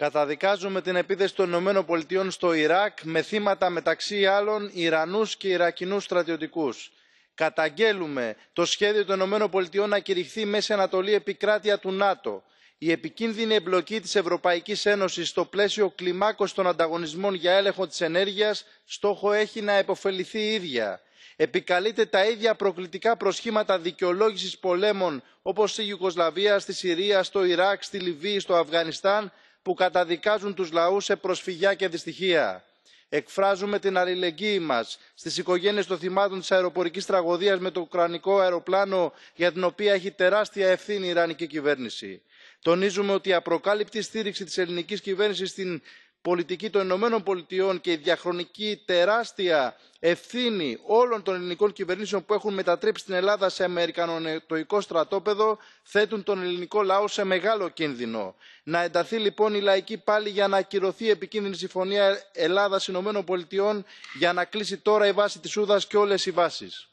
καταδικάζουμε την επίθεση των ηνωμένων πολιτειών στο ιράκ με θύματα μεταξύ άλλων ιρανούς και ιρακινούς στρατιωτικούς. Καταγγέλουμε το σχέδιο των ηνωμένων πολιτειών να κηρυχθεί μεσα μέση ανατολή επικράτεια του νάτο η επικίνδυνη εμπλοκή της ευρωπαϊκής ένωσης στο πλαίσιο κλιμάκωσης των ανταγωνισμών για έλεγχο της ενέργειας στόχο έχει να επωφεληθεί η ίδια. επικαλείται τα ίδια προκλητικά προσχήματα δικαιολόγησης πολέμων όπως στη ιουγκοσλαβία στη συρία στο ιράκ στη λιβύη στο αφγανιστάν που καταδικάζουν τους λαούς σε προσφυγιά και δυστυχία. εκφράζουμε την αλληλεγγύη μας στις οικογένειες των θυμάτων της αεροπορικής τραγωδίας με το ουκρανικό αεροπλάνο για την οποία έχει τεράστια ευθύνη η ιρανική κυβέρνηση. τονίζουμε ότι η απροκάλυπτη στήριξη της ελληνικής κυβέρνησης στην πολιτική των ηνωμένων πολιτειών και η διαχρονική τεράστια ευθύνη όλων των ελληνικών κυβερνήσεων που έχουν μετατρέψει την ελλάδα σε αμερικανονετοϊκό στρατόπεδο θέτουν τον ελληνικό λαό σε μεγάλο κίνδυνο. να ενταθεί λοιπόν η λαϊκή πάλη για να ακυρωθεί η επικίνδυνη συμφωνία ελλάδας ηνωμένων πολιτειών για να κλείσει τώρα η βάση της ούδας και όλες οι βάσεις.